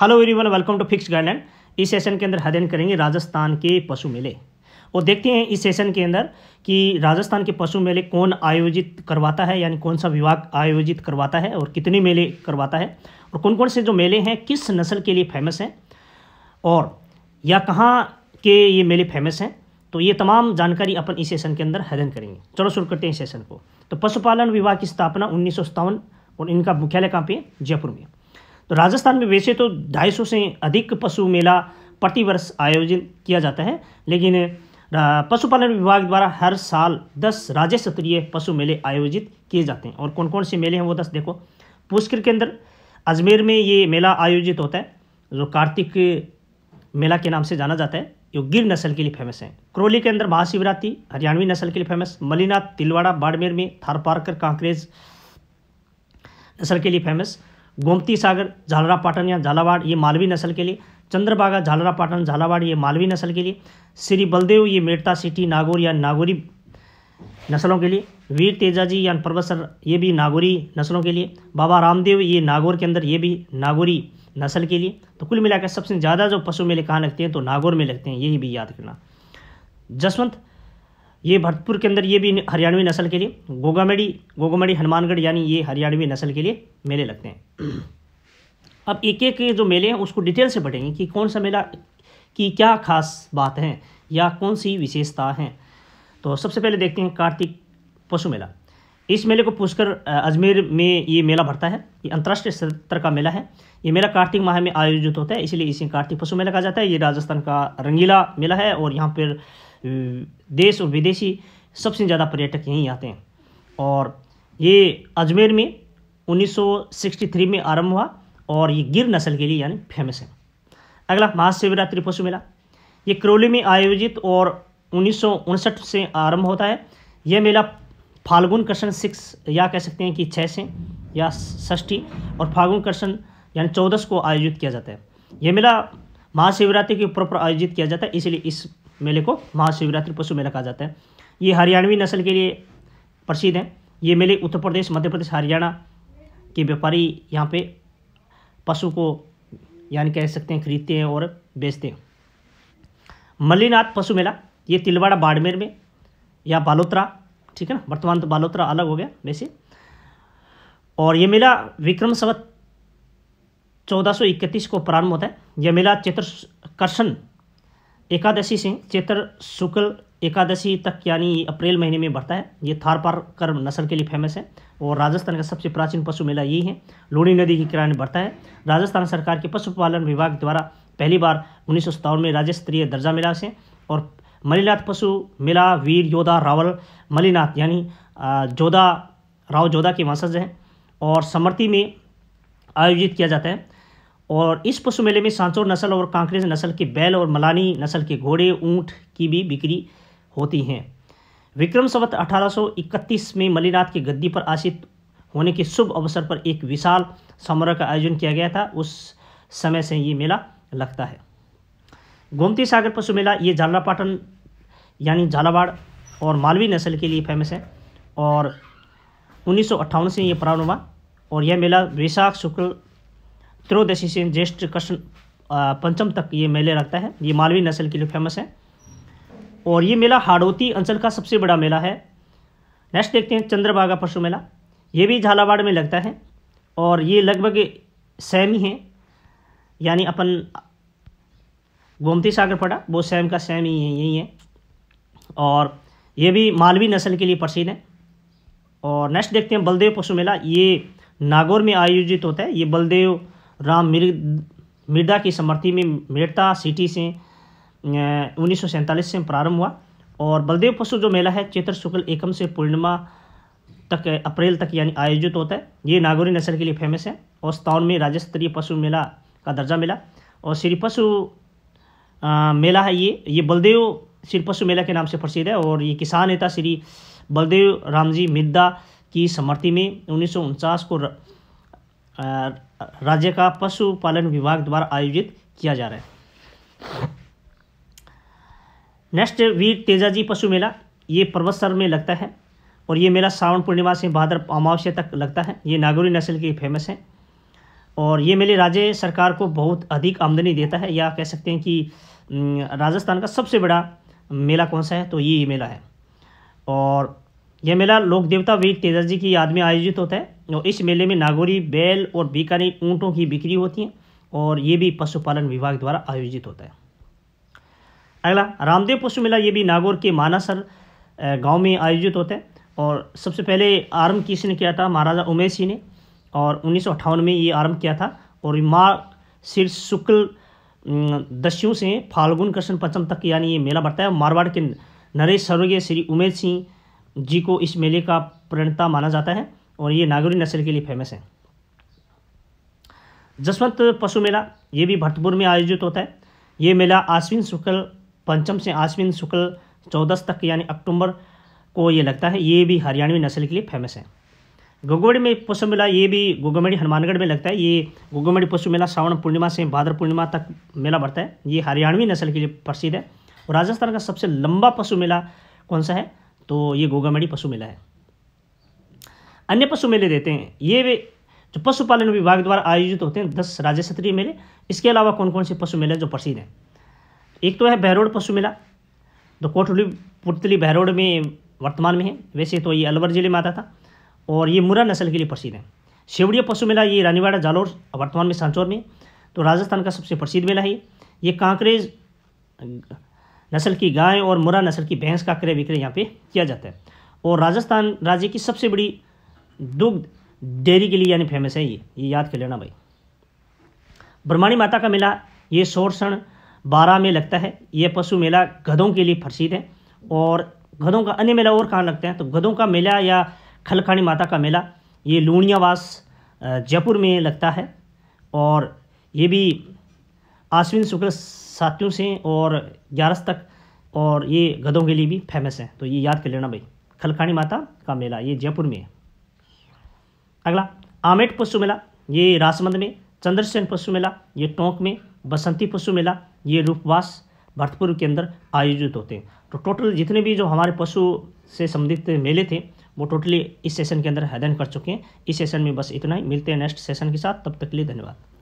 hello one welcome to fix guideline इस session के अंदर अध्ययन करेंगे राजस्थान के पशु मेले और देखते हैं इस सेशन के अंदर कि राजस्थान के पशु मेले कौन आयोजित करवाता है यानी कौन सा विभाग आयोजित करवाता है और कितने मेले करवाता है और कौन कौन से जो मेले हैं किस नस्ल के लिए फेमस हैं और या कहाँ के ये मेले फेमस हैं तो ये तमाम जानकारी अपन इस सेशन के अंदर अध्ययन करेंगे चलो शुरू करते हैं इस सेशन को तो पशुपालन विभाग की स्थापना उन्नीस और इनका मुख्यालय कहाँ पे जयपुर में तो राजस्थान में वैसे तो 250 से अधिक पशु मेला प्रतिवर्ष आयोजन किया जाता है लेकिन पशुपालन विभाग द्वारा हर साल 10 राज्य स्तरीय पशु मेले आयोजित किए जाते हैं और कौन कौन से मेले हैं वो 10 देखो पुष्कर के अंदर अजमेर में ये मेला आयोजित होता है जो कार्तिक मेला के नाम से जाना जाता है जो गिर नस्ल के लिए फेमस है क्रोली के अंदर महाशिवरात्रि हरियाणवी नस्ल के लिए फेमस मलिनाथ तिलवाड़ा बाड़मेर में थारपारकर कांकरेज नस्ल के लिए फेमस गोमती सागर झालरा पाटन या झालावाड़ ये मालवी नस्ल के लिए चंद्रबागा झालरा पाटन झालावाड़ ये मालवी नस्ल के लिए श्री बलदेव ये मेड़ता सिटी नागौर या नागौरी नस्लों के लिए वीर तेजाजी या परबसर ये भी नागौरी नस्लों के लिए बाबा रामदेव ये नागौर के अंदर ये भी नागौरी नस्ल के लिए तो कुल मिलाकर सबसे ज़्यादा जो पशु मेले कहाँ लगते हैं तो नागौर में लगते हैं यही भी याद करना जसवंत ये भरतपुर के अंदर ये भी हरियाणवी नस्ल के लिए गोगामेड़ी गोगामेड़ी हनुमानगढ़ यानी ये हरियाणवी नस्ल के लिए मेले लगते हैं अब एक एक जो मेले हैं उसको डिटेल से पढ़ेंगे कि कौन सा मेला की क्या खास बात है या कौन सी विशेषता है तो सबसे पहले देखते हैं कार्तिक पशु मेला इस मेले को पूछकर अजमेर में ये मेला भरता है ये अंतर्राष्ट्रीय स्तर का मेला है ये मेला कार्तिक माह में आयोजित होता है इसलिए इसे कार्तिक पशु मेला कहा जाता है ये राजस्थान का रंगीला मेला है और यहाँ पर देश और विदेशी सबसे ज़्यादा पर्यटक यहीं आते हैं और ये अजमेर में 1963 में आरंभ हुआ और ये गिर नस्ल के लिए यानी फेमस है अगला महाशिवरात्रि पशु मेला ये करौली में आयोजित और उन्नीस से आरंभ होता है यह मेला फाल्गुन कर्षण सिक्स या कह सकते हैं कि छः से या षष्ठी और फाल्गुन कर्षण यानी चौदस को आयोजित किया जाता है ये मेला महाशिवरात्रि के ऊपर आयोजित किया जाता है इसलिए इस मेले को महाशिवरात्रि पशु मेला कहा जाता है ये हरियाणवी नस्ल के लिए प्रसिद्ध हैं ये मेले उत्तर प्रदेश मध्य प्रदेश हरियाणा के व्यापारी यहाँ पे पशु को यानी कह सकते हैं खरीदते हैं और बेचते हैं मल्लीनाथ पशु मेला ये तिलवाड़ा बाड़मेर में या बालोतरा ठीक है ना वर्तमान तो बालोत्रा अलग हो गया वैसे और ये मेला विक्रम सवत 1431 को प्रारंभ होता है यह मेला चैत्र कर्षण एकादशी से चैत्र शुक्ल एकादशी तक यानी अप्रैल महीने में बढ़ता है ये थार पार कर नसर के लिए फेमस है और राजस्थान का सबसे प्राचीन पशु मेला यही है लोणी नदी के किनारे बढ़ता है राजस्थान सरकार के पशुपालन विभाग द्वारा पहली बार उन्नीस में राज्य स्तरीय दर्जा मिला से और मलिनाथ पशु मिला वीर योदा रावल मलिनाथ यानी जोधा राव जोधा के वंशज हैं और समृति में आयोजित किया जाता है और इस पशु मेले में सांचौर नस्ल और कांकरेज नस्ल के बैल और मलानी नस्ल के घोड़े ऊँट की भी बिक्री होती हैं विक्रम सवत अठारह में मलिनाथ की गद्दी पर आशित होने के शुभ अवसर पर एक विशाल समारोह का आयोजन किया गया था उस समय से ये मेला लगता है गोमती सागर पशु मेला ये झालरापाटन यानी झालावाड़ और मालवी नस्ल के लिए फेमस है और उन्नीस से ये प्रारंभ हुआ और यह मेला वैशाख शुक्ल त्रयोदशी से ज्येष्ठ कृष्ण पंचम तक ये मेले लगता है ये मालवी नस्ल के लिए फेमस है और ये मेला हाड़ोती अंचल का सबसे बड़ा मेला है नेक्स्ट देखते हैं चंद्रभागा पशु मेला ये भी झालावाड़ में लगता है और ये लगभग सेम ही है यानी अपन गोमती सागर फटा वो सेम का सेम ही है यही है और ये भी मालवी नस्ल के लिए प्रसिद्ध है और नेक्स्ट देखते हैं बलदेव पशु मेला ये नागौर में आयोजित होता है ये बलदेव राम मिर् मिर्दा की समर्थि में मेड़ता सिटी से उन्नीस से प्रारंभ हुआ और बलदेव पशु जो मेला है चैत्र शुक्ल एकम से पूर्णिमा तक अप्रैल तक यानी आयोजित होता है ये नागौरी नस्ल के लिए फेमस है और स्थान में राज्य स्तरीय पशु मेला का दर्जा मिला और श्री पशु आ, मेला है ये ये बलदेव पशु मेला के नाम से प्रसिद्ध है और ये किसान नेता श्री बलदेव रामजी मिद्दा की समर्थि में उन्नीस को र, आ, राज्य का पशुपालन विभाग द्वारा आयोजित किया जा रहा है नेक्स्ट वीर तेजाजी पशु मेला ये पर्वतसर में लगता है और ये मेला श्रावण पूर्णिमा से भाद्र अमावस्या तक लगता है ये नागौरी नस्ल के फेमस है और ये मेले राज्य सरकार को बहुत अधिक आमदनी देता है या कह सकते हैं कि राजस्थान का सबसे बड़ा मेला कौन सा है तो ये मेला है और यह मेला लोक देवता वीर तेजस जी की याद में आयोजित होता है और इस मेले में नागौरी बैल और बीकानी ऊँटों की बिक्री होती है और ये भी पशुपालन विभाग द्वारा आयोजित होता है अगला रामदेव पशु मेला ये भी नागौर के मानासर गांव में आयोजित होता है और सबसे पहले आरम्भ किसने किया था महाराजा उमेश सिंह ने और उन्नीस में ये आरंभ किया था और माँ शीर्ष शुक्ल दस्यु से फाल्गुन कृष्ण पंचम तक यानी ये मेला बढ़ता है मारवाड़ के नरेश स्वर्गीय श्री उमेश सिंह जी को इस मेले का प्रणता माना जाता है और ये नागौरी नस्ल के लिए फेमस है जसवंत पशु मेला ये भी भरतपुर में आयोजित होता है ये मेला आश्विन शुक्ल पंचम से आश्विन शुक्ल चौदस तक यानी अक्टूबर को ये लगता है ये भी हरियाणवी नस्ल के लिए फेमस है गोगोमड़ी में पशु मेला ये भी गुगमेड़ी हनुमानगढ़ में लगता है ये गुगमेड़ी पशु मेला श्रावण पूर्णिमा से भाद्र पूर्णिमा तक मेला बढ़ता है ये हरियाणवी नस्ल के लिए प्रसिद्ध है और राजस्थान का सबसे लंबा पशु मेला कौन सा है तो ये गोगोमड़ी पशु मेला है अन्य पशु मेले देते हैं ये वे जो पशुपालन विभाग द्वारा आयोजित होते हैं दस राज्य स्तरीय मेले इसके अलावा कौन कौन से पशु मेले जो प्रसिद्ध हैं एक तो है बहरोड पशु मेला जो कोठली पुतली बहरोड में वर्तमान में है वैसे तो ये अलवर जिले में आता था और ये मुरा नस्ल के लिए प्रसिद्ध है शेवड़िया पशु मेला ये रानीवाड़ा जालोर वर्तमान में सांचौर में तो राजस्थान का सबसे प्रसिद्ध मेला है ये कांकरेज नस्ल की गाय और मुरा नस्ल की भैंस का क्रय विक्रय यहाँ पे किया जाता है और राजस्थान राज्य की सबसे बड़ी दुग्ध डेयरी के लिए यानी फेमस है ये ये याद कर लेना भाई ब्रह्माणी माता का मेला ये सोरसण बारह में लगता है ये पशु मेला गधों के लिए प्रसिद्ध है और गधों का अन्य मेला और कहाँ लगता है तो गधों का मेला या खलखानी माता का मेला ये लूणियावास जयपुर में लगता है और ये भी आश्विन शुक्ल साथियों से और ग्यारस तक और ये गधों के लिए भी फेमस है तो ये याद कर लेना भाई खलखानी माता का मेला ये जयपुर में है अगला आमेट पशु मेला ये रासमंद में चंद्रसेन पशु मेला ये टोंक में बसंती पशु मेला ये रूपवास भरतपुर के अंदर आयोजित होते हैं तो टोटल जितने भी जो हमारे पशु से संबंधित मेले थे वो टोटली इस सेशन के अंदर अध्ययन कर चुके हैं इस सेशन में बस इतना ही मिलते हैं नेक्स्ट सेशन के साथ तब तक के लिए धन्यवाद